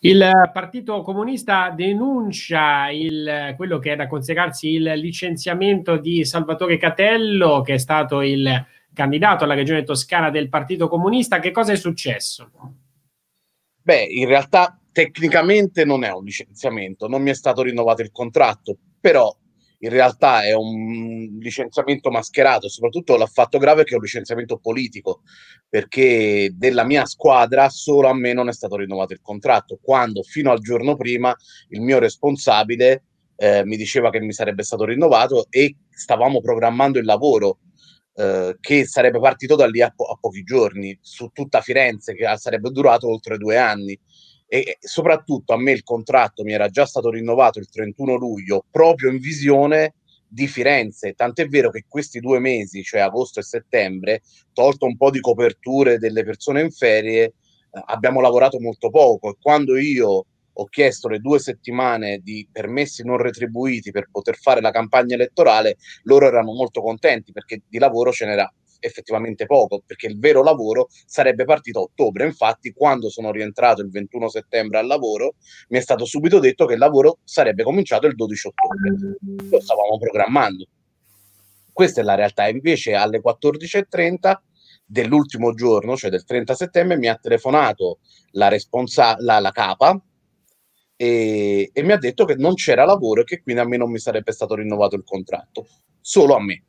Il Partito Comunista denuncia il, quello che è da considerarsi il licenziamento di Salvatore Catello, che è stato il candidato alla regione toscana del Partito Comunista. Che cosa è successo? Beh, in realtà tecnicamente non è un licenziamento, non mi è stato rinnovato il contratto, però in realtà è un licenziamento mascherato, soprattutto l'ha fatto grave che è un licenziamento politico, perché della mia squadra solo a me non è stato rinnovato il contratto, quando fino al giorno prima il mio responsabile eh, mi diceva che mi sarebbe stato rinnovato e stavamo programmando il lavoro eh, che sarebbe partito da lì a, po- a pochi giorni, su tutta Firenze, che sarebbe durato oltre due anni e soprattutto a me il contratto mi era già stato rinnovato il 31 luglio proprio in visione di Firenze, tant'è vero che questi due mesi, cioè agosto e settembre, tolto un po' di coperture delle persone in ferie, eh, abbiamo lavorato molto poco e quando io ho chiesto le due settimane di permessi non retribuiti per poter fare la campagna elettorale, loro erano molto contenti perché di lavoro ce n'era effettivamente poco, perché il vero lavoro sarebbe partito a ottobre. Infatti, quando sono rientrato il 21 settembre al lavoro, mi è stato subito detto che il lavoro sarebbe cominciato il 12 ottobre. Lo stavamo programmando. Questa è la realtà. E Invece alle 14.30 dell'ultimo giorno, cioè del 30 settembre, mi ha telefonato la, responsa- la, la capa, e, e, mi ha detto che non c'era lavoro e che quindi a me non mi sarebbe stato rinnovato il contratto, solo a me.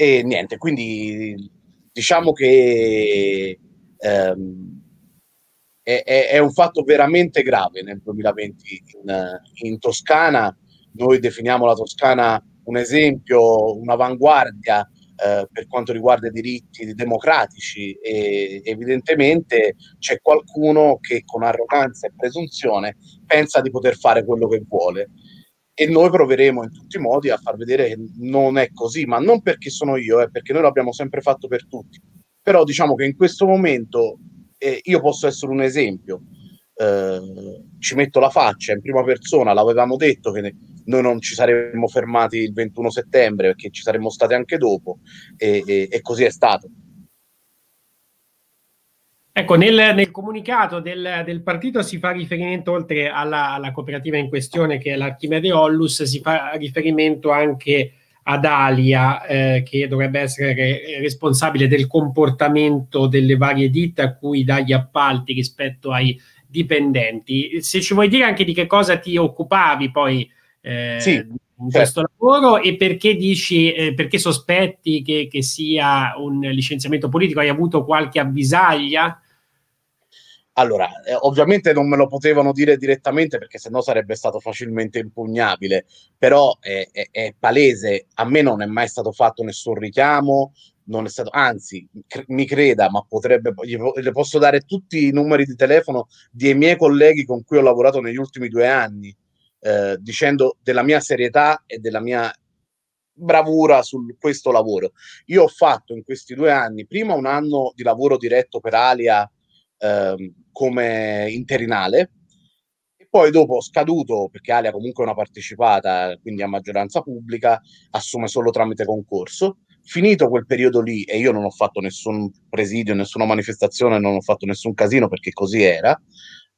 E niente, quindi diciamo che ehm, è, è, è, un fatto veramente grave nel 2020 in, in Toscana. Noi definiamo la Toscana un esempio, un'avanguardia eh, per quanto riguarda i diritti democratici e evidentemente c'è qualcuno che con arroganza e presunzione pensa di poter fare quello che vuole e noi proveremo in tutti i modi a far vedere che non è così, ma non perché sono io, eh, perché noi l'abbiamo sempre fatto per tutti. Però diciamo che in questo momento eh, io posso essere un esempio. Eh, ci metto la faccia in prima persona, l'avevamo detto che ne- noi non ci saremmo fermati il 21 settembre perché ci saremmo stati anche dopo e, e-, e così è stato Ecco, nel, nel comunicato del, del, partito si fa riferimento, oltre alla, alla, cooperativa in questione, che è l'Archimede Ollus, si fa riferimento anche ad Alia, eh, che dovrebbe essere re, responsabile del comportamento delle varie ditte a cui dà gli appalti rispetto ai dipendenti. Se ci vuoi dire anche di che cosa ti occupavi poi eh, sì, in certo. questo lavoro e perché dici, eh, perché sospetti che, che sia un licenziamento politico, hai avuto qualche avvisaglia? Allora, eh, ovviamente non me lo potevano dire direttamente perché sennò sarebbe stato facilmente impugnabile, però è, è, è palese, a me non è mai stato fatto nessun richiamo, non è stato, anzi, cr- mi creda, ma potrebbe, le posso dare tutti i numeri di telefono dei miei colleghi con cui ho lavorato negli ultimi due anni, eh, dicendo della mia serietà e della mia bravura su questo lavoro. Io ho fatto in questi due anni, prima un anno di lavoro diretto per Alia, Ehm, come interinale. E poi dopo scaduto, perché Alia comunque è una partecipata, quindi a maggioranza pubblica, assume solo tramite concorso. Finito quel periodo lì, e io non ho fatto nessun presidio, nessuna manifestazione, non ho fatto nessun casino perché così era,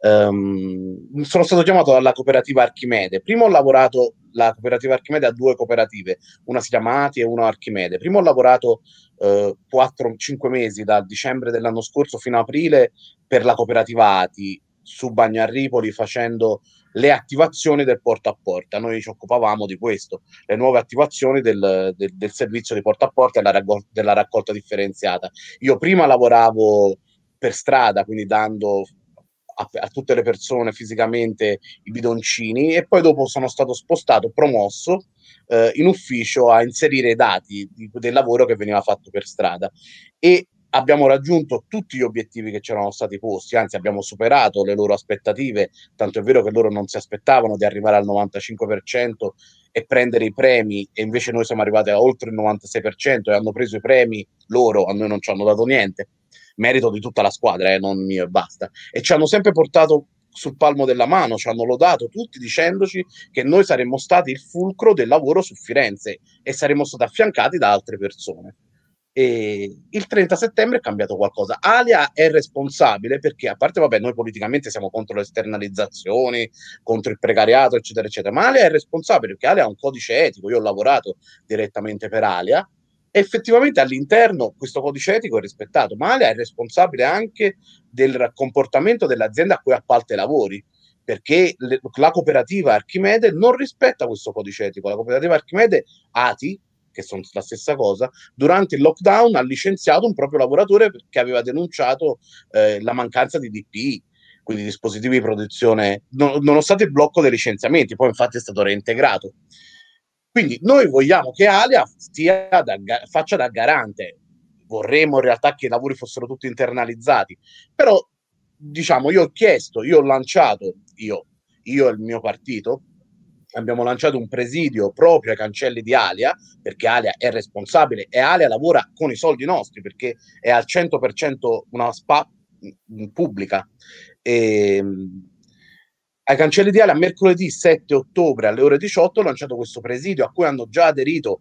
Um, sono stato chiamato dalla cooperativa Archimede. Prima ho lavorato la cooperativa Archimede ha due cooperative, una si chiama ATI e una Archimede. Prima ho lavorato eh, 4-5 mesi da dicembre dell'anno scorso fino a aprile per la cooperativa ATI su Bagnarripoli facendo le attivazioni del porta a porta. Noi ci occupavamo di questo, le nuove attivazioni del, del, del servizio di porta a porta e della raccolta differenziata. Io prima lavoravo per strada, quindi dando a, a tutte le persone fisicamente i bidoncini e poi dopo sono stato spostato, promosso eh, in ufficio a inserire i dati di, del lavoro che veniva fatto per strada e abbiamo raggiunto tutti gli obiettivi che ci erano stati posti, anzi abbiamo superato le loro aspettative, tanto è vero che loro non si aspettavano di arrivare al 95% e prendere i premi e invece noi siamo arrivati a oltre il 96% e hanno preso i premi loro, a noi non ci hanno dato niente merito di tutta la squadra, eh, non mio e basta. E ci hanno sempre portato sul palmo della mano, ci hanno lodato tutti dicendoci che noi saremmo stati il fulcro del lavoro su Firenze e saremmo stati affiancati da altre persone. E il 30 settembre è cambiato qualcosa. Alia è responsabile perché, a parte, vabbè, noi politicamente siamo contro le esternalizzazioni, contro il precariato, eccetera, eccetera, ma Alia è responsabile perché Alia ha un codice etico. Io ho lavorato direttamente per Alia effettivamente all'interno questo codice etico è rispettato, ma Alea è responsabile anche del comportamento dell'azienda a cui appalta i lavori, perché le, la cooperativa Archimede non rispetta questo codice etico. La cooperativa Archimede ATI, che sono la stessa cosa, durante il lockdown ha licenziato un proprio lavoratore che aveva denunciato eh, la mancanza di DPI, quindi dispositivi di protezione, non, nonostante il blocco dei licenziamenti, poi infatti è stato reintegrato. Quindi noi vogliamo che Alia da, faccia da garante, vorremmo in realtà che i lavori fossero tutti internalizzati, però diciamo io ho chiesto, io ho lanciato, io, io e il mio partito, abbiamo lanciato un presidio proprio ai cancelli di Alia, perché Alia è responsabile e Alia lavora con i soldi nostri, perché è al 100% una SPA mm, pubblica. E, ehm, ai cancelli di Ale a mercoledì 7 ottobre alle ore 18 ho lanciato questo presidio a cui hanno già aderito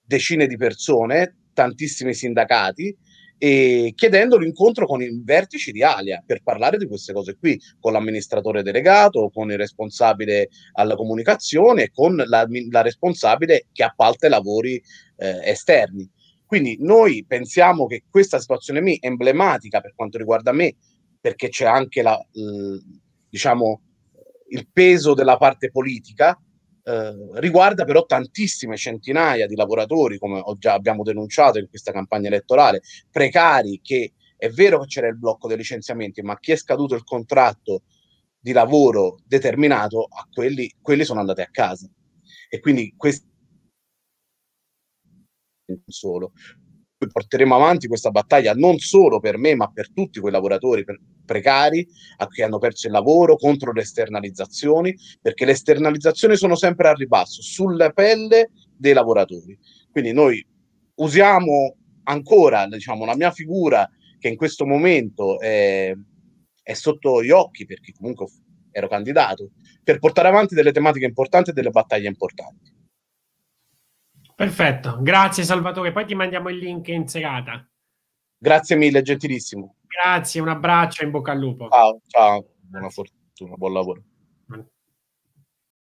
decine di persone, tantissimi sindacati, e chiedendo l'incontro con i vertici di Alia per parlare di queste cose qui, con l'amministratore delegato, con il responsabile alla comunicazione e con la, la, responsabile che appalta i lavori eh, esterni. Quindi noi pensiamo che questa situazione mi, emblematica per quanto riguarda me, perché c'è anche la, eh, diciamo, il peso della parte politica, eh, riguarda però tantissime centinaia di lavoratori, come ho già abbiamo denunciato in questa campagna elettorale, precari che è vero che c'era il blocco dei licenziamenti, ma chi è scaduto il contratto di lavoro determinato, a quelli, quelli sono andati a casa. E quindi questo solo porteremo avanti questa battaglia non solo per me, ma per tutti quei lavoratori precari a cui hanno perso il lavoro contro le esternalizzazioni, perché le esternalizzazioni sono sempre al ribasso, sulla pelle dei lavoratori. Quindi noi usiamo ancora diciamo, la mia figura che in questo momento è, è sotto gli occhi, perché comunque ero candidato, per portare avanti delle tematiche importanti e delle battaglie importanti. Perfetto, grazie Salvatore, poi ti mandiamo il link in serata. Grazie mille, gentilissimo. Grazie, un abbraccio, in bocca al lupo. Ciao, ciao, buona fortuna, buon lavoro.